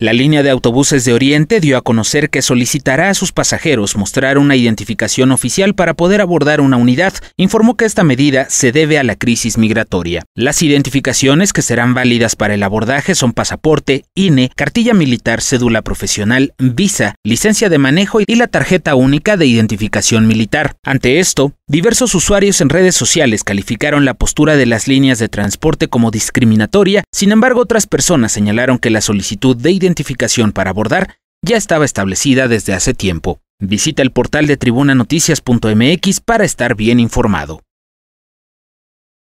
La línea de autobuses de Oriente dio a conocer que solicitará a sus pasajeros mostrar una identificación oficial para poder abordar una unidad. Informó que esta medida se debe a la crisis migratoria. Las identificaciones que serán válidas para el abordaje son pasaporte, INE, cartilla militar, cédula profesional, visa, licencia de manejo y la tarjeta única de identificación militar. Ante esto, diversos usuarios en redes sociales calificaron la postura de las líneas de transporte como discriminatoria. Sin embargo, otras personas señalaron que la solicitud de identificación identificación para abordar ya estaba establecida desde hace tiempo. Visita el portal de tribunanoticias.mx para estar bien informado.